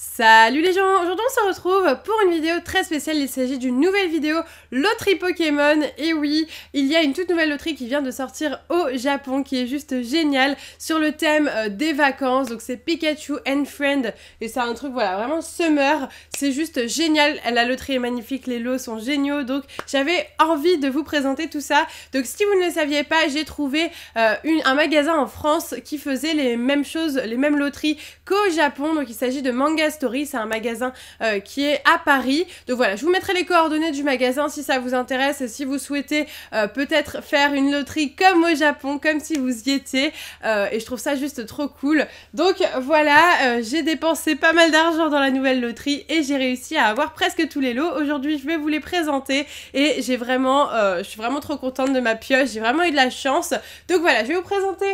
Salut les gens Aujourd'hui on se retrouve pour une vidéo très spéciale, il s'agit d'une nouvelle vidéo loterie Pokémon, et oui, il y a une toute nouvelle loterie qui vient de sortir au Japon qui est juste géniale sur le thème euh, des vacances, donc c'est Pikachu and Friend, et c'est un truc voilà vraiment summer, c'est juste génial, la loterie est magnifique, les lots sont géniaux, donc j'avais envie de vous présenter tout ça, donc si vous ne le saviez pas, j'ai trouvé euh, un magasin en France qui faisait les mêmes choses, les mêmes loteries qu'au Japon, donc il s'agit de Manga Story, c'est un magasin euh, qui est à Paris. Donc voilà, je vous mettrai les coordonnées du magasin si ça vous intéresse et si vous souhaitez euh, peut-être faire une loterie comme au Japon, comme si vous y étiez. Euh, et je trouve ça juste trop cool. Donc voilà, j'ai dépensé pas mal d'argent dans la nouvelle loterie et j'ai réussi à avoir presque tous les lots. Aujourd'hui, je vais vous les présenter et j'ai vraiment, je suis vraiment trop contente de ma pioche. J'ai vraiment eu de la chance. Donc voilà, je vais vous présenter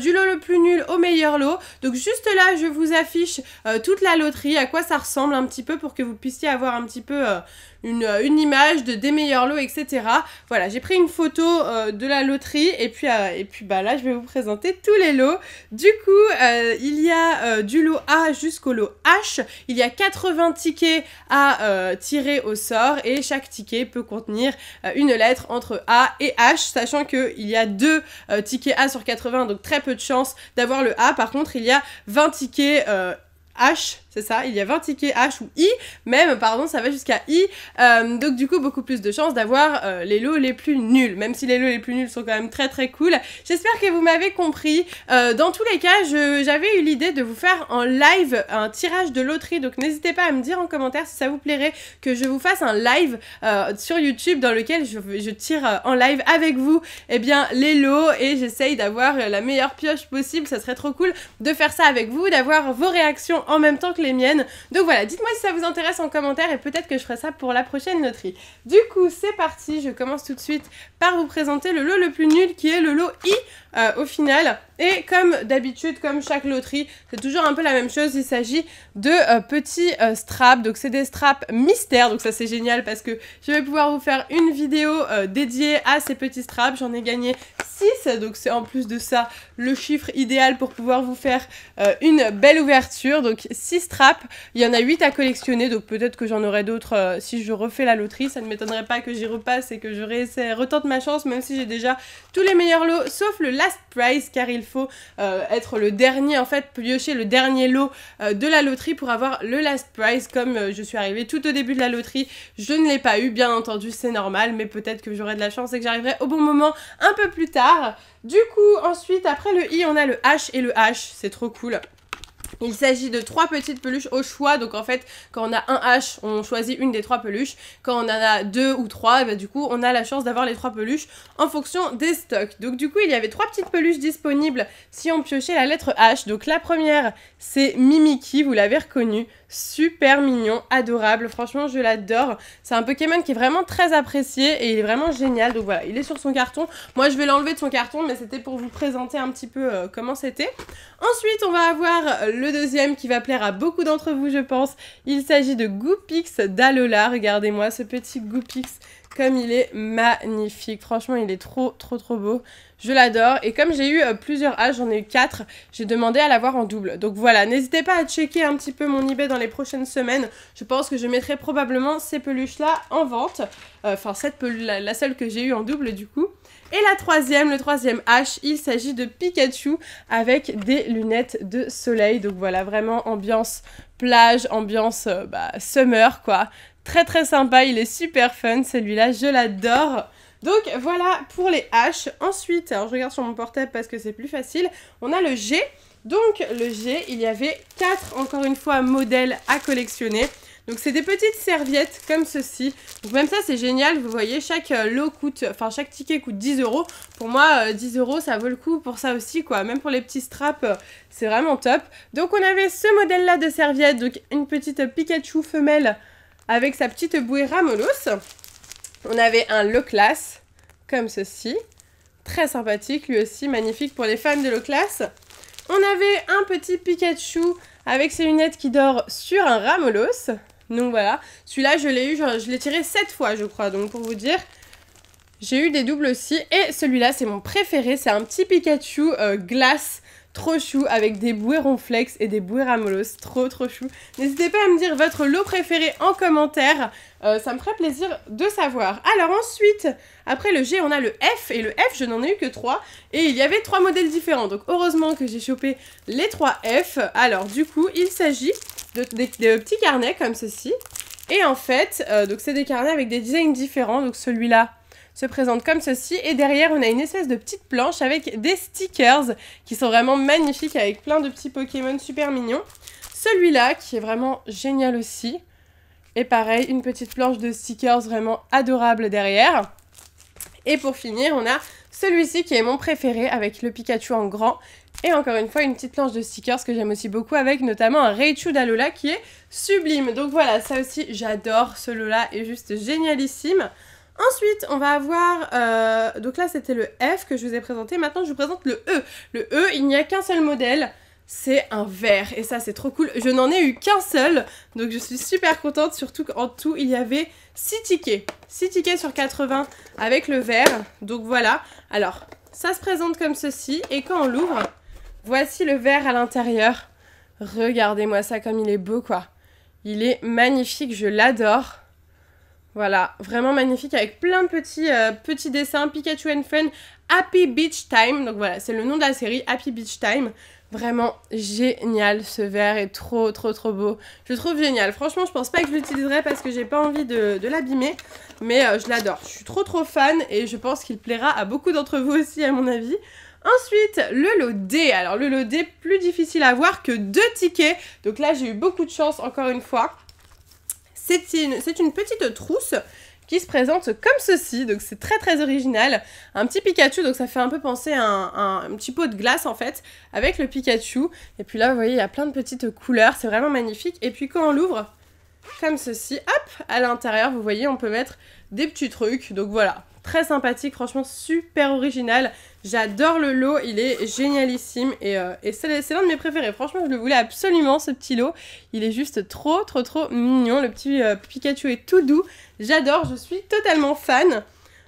du lot le plus nul au meilleur lot. Donc juste là, je vous affiche toute la loterie à quoi ça ressemble un petit peu pour que vous puissiez avoir un petit peu euh, euh, une, image de des meilleurs lots, etc. Voilà, j'ai pris une photo euh, de la loterie et puis, et puis bah, là, je vais vous présenter tous les lots. Du coup, il y a du lot A jusqu'au lot H. Il y a 80 tickets à tirer au sort et chaque ticket peut contenir une lettre entre A et H, sachant qu'il y a deux tickets A sur 80, donc très peu de chances d'avoir le A. Par contre, il y a 20 tickets H c'est ça, il y a 20 tickets H ou I, même, euh, pardon, ça va jusqu'à I. Euh, donc du coup, beaucoup plus de chances d'avoir euh, les lots les plus nuls, même si les lots les plus nuls sont quand même très très cool. J'espère que vous m'avez compris. dans tous les cas, j'avais eu l'idée de vous faire en live un tirage de loterie, donc n'hésitez pas à me dire en commentaire si ça vous plairait que je vous fasse un live sur YouTube dans lequel je, je tire en live avec vous, eh bien, les lots et j'essaye d'avoir la meilleure pioche possible. Ça serait trop cool de faire ça avec vous, d'avoir vos réactions en même temps que les miennes. Donc voilà, dites-moi si ça vous intéresse en commentaire et peut-être que je ferai ça pour la prochaine loterie. Du coup, c'est parti, je commence tout de suite par vous présenter le lot le plus nul qui est le lot I euh, au final. Et comme d'habitude, comme chaque loterie, c'est toujours un peu la même chose. Il s'agit de euh, petits euh, straps. Donc c'est des straps mystères. Donc ça c'est génial parce que je vais pouvoir vous faire une vidéo dédiée à ces petits straps. J'en ai gagné 6. Donc c'est en plus de ça le chiffre idéal pour pouvoir vous faire une belle ouverture. Donc 6 il y en a 8 à collectionner, donc peut-être que j'en aurai d'autres euh, si je refais la loterie. Ça ne m'étonnerait pas que j'y repasse et que je réessaie, retente ma chance, même si j'ai déjà tous les meilleurs lots, sauf le last prize, car il faut euh, être le dernier, en fait, piocher le dernier lot euh, de la loterie pour avoir le last prize. Comme je suis arrivée tout au début de la loterie, je ne l'ai pas eu, bien entendu, c'est normal, mais peut-être que j'aurai de la chance et que j'arriverai au bon moment un peu plus tard. Du coup, ensuite, après le i, on a le h et le h, c'est trop cool. Il s'agit de trois petites peluches au choix. Donc en fait, quand on a un H, on choisit une des trois peluches. Quand on en a deux ou trois, eh ben, du coup, on a la chance d'avoir les trois peluches en fonction des stocks. Donc du coup, il y avait trois petites peluches disponibles si on piochait la lettre H. Donc la première, c'est Mimiki, vous l'avez reconnue super mignon, adorable. Franchement, je l'adore. C'est un Pokémon qui est vraiment très apprécié et il est vraiment génial. Donc voilà, il est sur son carton. Moi, je vais l'enlever de son carton, mais c'était pour vous présenter un petit peu euh, comment c'était. Ensuite, on va avoir le deuxième qui va plaire à beaucoup d'entre vous, je pense. Il s'agit de Goopix d'Alola. Regardez-moi ce petit Goopix comme il est magnifique. Franchement, il est trop, trop, trop beau. Je l'adore. Et comme j'ai eu euh, plusieurs âges, j'en ai eu 4, j'ai demandé à l'avoir en double. Donc voilà, n'hésitez pas à checker un petit peu mon eBay dans les prochaines semaines. Je pense que je mettrai probablement ces peluches-là en vente. Euh, enfin, cette peluche, la, la seule que j'ai eue en double du coup. Et la troisième, le troisième H, il s'agit de Pikachu avec des lunettes de soleil. Donc voilà, vraiment ambiance plage, ambiance euh, bah, summer quoi. Très très sympa, il est super fun celui-là, je l'adore. Donc voilà pour les H. Ensuite, alors je regarde sur mon portable parce que c'est plus facile, on a le G. Donc le G, il y avait 4 encore une fois modèles à collectionner. Donc c'est des petites serviettes comme ceci. Donc même ça c'est génial, vous voyez chaque euh, lot coûte, enfin chaque ticket coûte 10 euros. Pour moi 10 euh, euros ça vaut le coup pour ça aussi quoi, même pour les petits straps euh, c'est vraiment top. Donc on avait ce modèle là de serviette, donc une petite Pikachu femelle avec sa petite bouée Ramolos. On avait un Low comme ceci, très sympathique lui aussi, magnifique pour les fans de Low On avait un petit Pikachu avec ses lunettes qui dort sur un Ramolos. Donc voilà, celui-là je l'ai eu, je, l'ai tiré 7 fois je crois, donc pour vous dire, j'ai eu des doubles aussi. Et celui-là c'est mon préféré, c'est un petit Pikachu euh, glace trop chou avec des bouées ronflex et des bouées ramolos, trop trop chou. N'hésitez pas à me dire votre lot préféré en commentaire, euh, ça me ferait plaisir de savoir. Alors ensuite, après le G, on a le F, et le F, je n'en ai eu que 3, et il y avait 3 modèles différents, donc heureusement que j'ai chopé les 3 F. Alors du coup, il s'agit des petits carnets comme ceci. Et en fait, euh, donc c'est des carnets avec des designs différents. Donc celui-là se présente comme ceci. Et derrière, on a une espèce de petite planche avec des stickers qui sont vraiment magnifiques avec plein de petits Pokémon super mignons. Celui-là qui est vraiment génial aussi. Et pareil, une petite planche de stickers vraiment adorable derrière. Et pour finir, on a celui-ci qui est mon préféré avec le Pikachu en grand et encore une fois, une petite planche de stickers que j'aime aussi beaucoup avec notamment un Raichu d'Alola qui est sublime. Donc voilà, ça aussi, j'adore. Ce Lola là est juste génialissime. Ensuite, on va avoir... Euh, donc là, c'était le F que je vous ai présenté. Maintenant, je vous présente le E. Le E, il n'y a qu'un seul modèle. C'est un vert. Et ça, c'est trop cool. Je n'en ai eu qu'un seul. Donc je suis super contente. Surtout qu'en tout, il y avait 6 tickets. 6 tickets sur 80 avec le vert. Donc voilà. Alors, ça se présente comme ceci. Et quand on l'ouvre... Voici le verre à l'intérieur. Regardez-moi ça comme il est beau, quoi. Il est magnifique, je l'adore. Voilà, vraiment magnifique avec plein de petits, euh, petits dessins. Pikachu and Fun, Happy Beach Time. Donc voilà, c'est le nom de la série, Happy Beach Time. Vraiment génial, ce verre est trop trop trop beau. Je le trouve génial. Franchement, je pense pas que je l'utiliserai parce que j'ai pas envie de, l'abîmer. Mais euh, je l'adore. Je suis trop trop fan et je pense qu'il plaira à beaucoup d'entre vous aussi, à mon avis. Ensuite, le lot D. Alors le lot D, plus difficile à voir que deux tickets. Donc là, j'ai eu beaucoup de chance, encore une fois. C'est une, une petite trousse qui se présente comme ceci. Donc c'est très très original. Un petit Pikachu, donc ça fait un peu penser à un, un, petit pot de glace en fait, avec le Pikachu. Et puis là, vous voyez, il y a plein de petites couleurs, c'est vraiment magnifique. Et puis quand on l'ouvre, comme ceci. Hop, à l'intérieur, vous voyez, on peut mettre des petits trucs. Donc voilà, très sympathique, franchement super original. J'adore le lot, il est génialissime et, euh, c'est l'un de mes préférés. Franchement, je le voulais absolument ce petit lot. Il est juste trop trop trop mignon. Le petit euh, Pikachu est tout doux. J'adore, je suis totalement fan.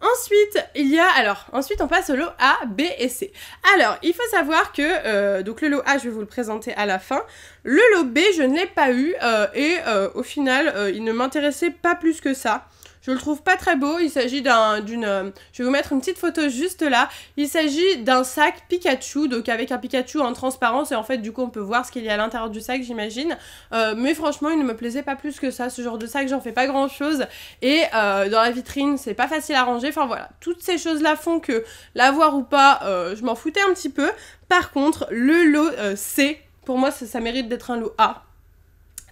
Ensuite, il y a alors ensuite on passe au lot A, B et C. Alors il faut savoir que euh, donc le lot A je vais vous le présenter à la fin. Le lot B je ne l'ai pas eu euh, et euh, au final il ne m'intéressait pas plus que ça. Je le trouve pas très beau. Il s'agit d'un, d'une. Euh, je vais vous mettre une petite photo juste là. Il s'agit d'un sac Pikachu, donc avec un Pikachu en transparence et en fait du coup on peut voir ce qu'il y a à l'intérieur du sac, j'imagine. Euh, mais franchement, il ne me plaisait pas plus que ça. Ce genre de sac, j'en fais pas grand chose et euh, dans la vitrine, c'est pas facile à ranger. Enfin voilà, toutes ces choses là font que l'avoir ou pas, je m'en foutais un petit peu. Par contre, le lot C, pour moi, ça, ça mérite d'être un lot A.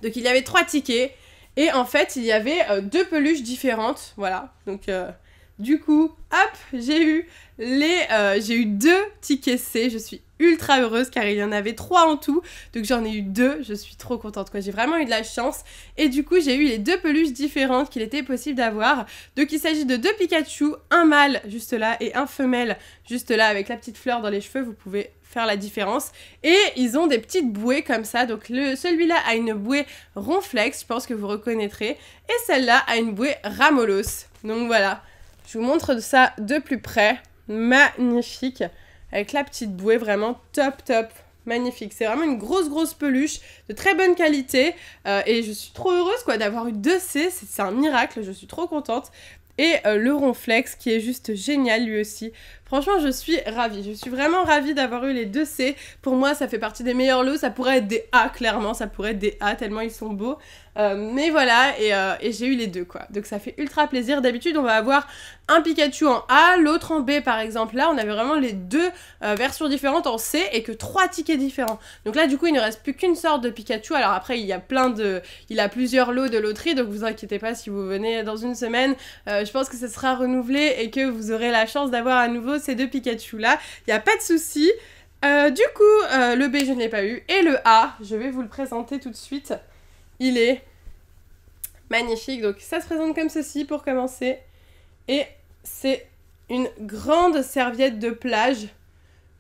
Donc il y avait trois tickets. Et en fait, il y avait euh, deux peluches différentes, voilà. Donc, euh, du coup, hop, j'ai eu les, euh, j'ai eu deux tickets C. Je suis ultra heureuse car il y en avait trois en tout. Donc j'en ai eu deux. Je suis trop contente quoi. J'ai vraiment eu de la chance. Et du coup, j'ai eu les deux peluches différentes qu'il était possible d'avoir. Donc il s'agit de deux Pikachu, un mâle juste là et un femelle juste là avec la petite fleur dans les cheveux. Vous pouvez faire la différence. Et ils ont des petites bouées comme ça. Donc le, celui-là a une bouée ronflex, je pense que vous reconnaîtrez. Et celle-là a une bouée ramolos. Donc voilà. Je vous montre ça de plus près. Magnifique. Avec la petite bouée, vraiment top, top. Magnifique. C'est vraiment une grosse, grosse peluche de très bonne qualité. Euh, et je suis trop heureuse quoi d'avoir eu deux c C'est un miracle. Je suis trop contente. Et euh, le ronflex qui est juste génial lui aussi Franchement, je suis ravie. Je suis vraiment ravie d'avoir eu les deux C. Pour moi, ça fait partie des meilleurs lots. Ça pourrait être des A, clairement. Ça pourrait être des A, tellement ils sont beaux. Euh, mais voilà, euh, et, j'ai eu les deux, quoi. Donc ça fait ultra plaisir. D'habitude, on va avoir un Pikachu en A, l'autre en B, par exemple. Là, on avait vraiment les deux euh, versions différentes en C et que trois tickets différents. Donc là, du coup, il ne reste plus qu'une sorte de Pikachu. Alors après, il y a plein de... Il a plusieurs lots de loterie, donc vous inquiétez pas si vous venez dans une semaine. je pense que ce sera renouvelé et que vous aurez la chance d'avoir à nouveau ces deux Pikachu-là. Il n'y a pas de souci. Euh, du coup, euh, le B, je ne l'ai pas eu. Et le A, je vais vous le présenter tout de suite. Il est magnifique. Donc, ça se présente comme ceci pour commencer. Et c'est une grande serviette de plage.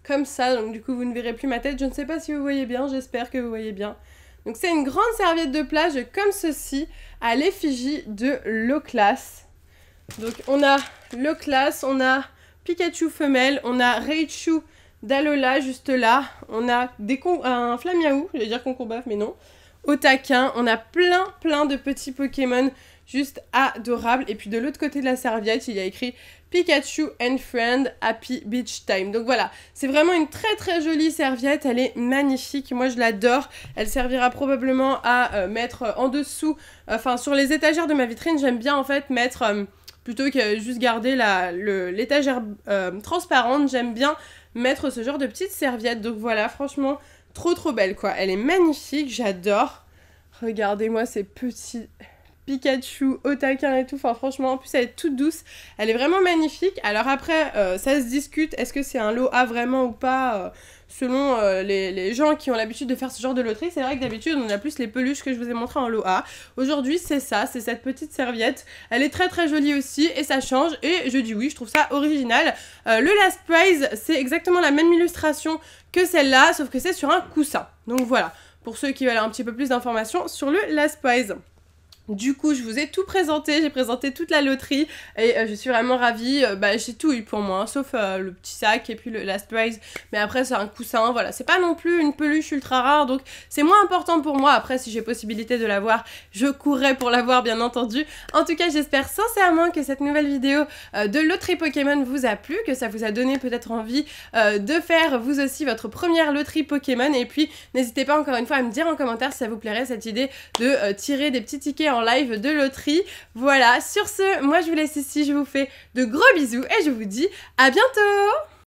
Comme ça. Donc, du coup, vous ne verrez plus ma tête. Je ne sais pas si vous voyez bien. J'espère que vous voyez bien. Donc, c'est une grande serviette de plage comme ceci à l'effigie de l'eau Donc, on a l'eau on a Pikachu femelle, on a Raichu d'Alola juste là, on a des un Flamiaou, je vais dire qu'on combat mais non, au taquin, on a plein plein de petits Pokémon juste adorables, et puis de l'autre côté de la serviette, il y a écrit Pikachu and Friend Happy Beach Time. Donc voilà, c'est vraiment une très très jolie serviette, elle est magnifique, moi je l'adore. Elle servira probablement à euh, mettre en dessous, enfin sur les étagères de ma vitrine, j'aime bien en fait mettre... Euh, Plutôt que juste garder l'étagère euh, transparente, j'aime bien mettre ce genre de petites serviettes. Donc voilà, franchement, trop trop belle quoi. Elle est magnifique, j'adore. Regardez-moi ces petits Pikachu au et tout. Enfin, franchement, en plus, elle est toute douce. Elle est vraiment magnifique. Alors, après, euh, ça se discute. Est-ce que c'est un lot A vraiment ou pas euh, Selon euh, les, gens qui ont l'habitude de faire ce genre de loterie, c'est vrai que d'habitude, on a plus les peluches que je vous ai montrées en lot A. Aujourd'hui, c'est ça. C'est cette petite serviette. Elle est très très jolie aussi et ça change. Et je dis oui, je trouve ça original. le Last Prize, c'est exactement la même illustration que celle-là, sauf que c'est sur un coussin. Donc voilà. Pour ceux qui veulent un petit peu plus d'informations sur le Last Prize. Du coup, je vous ai tout présenté, j'ai présenté toute la loterie et euh, je suis vraiment ravie. Euh, bah, j'ai tout eu pour moi, hein, sauf euh, le petit sac et puis le last prize. Mais après, c'est un coussin, voilà. C'est pas non plus une peluche ultra rare, donc c'est moins important pour moi. Après, si j'ai possibilité de l'avoir, je courrai pour l'avoir, bien entendu. En tout cas, j'espère sincèrement que cette nouvelle vidéo de loterie Pokémon vous a plu, que ça vous a donné peut-être envie de faire vous aussi votre première loterie Pokémon. Et puis, n'hésitez pas encore une fois à me dire en commentaire si ça vous plairait cette idée de tirer des petits tickets en live de loterie. Voilà, sur ce, moi je vous laisse ici, je vous fais de gros bisous et je vous dis à bientôt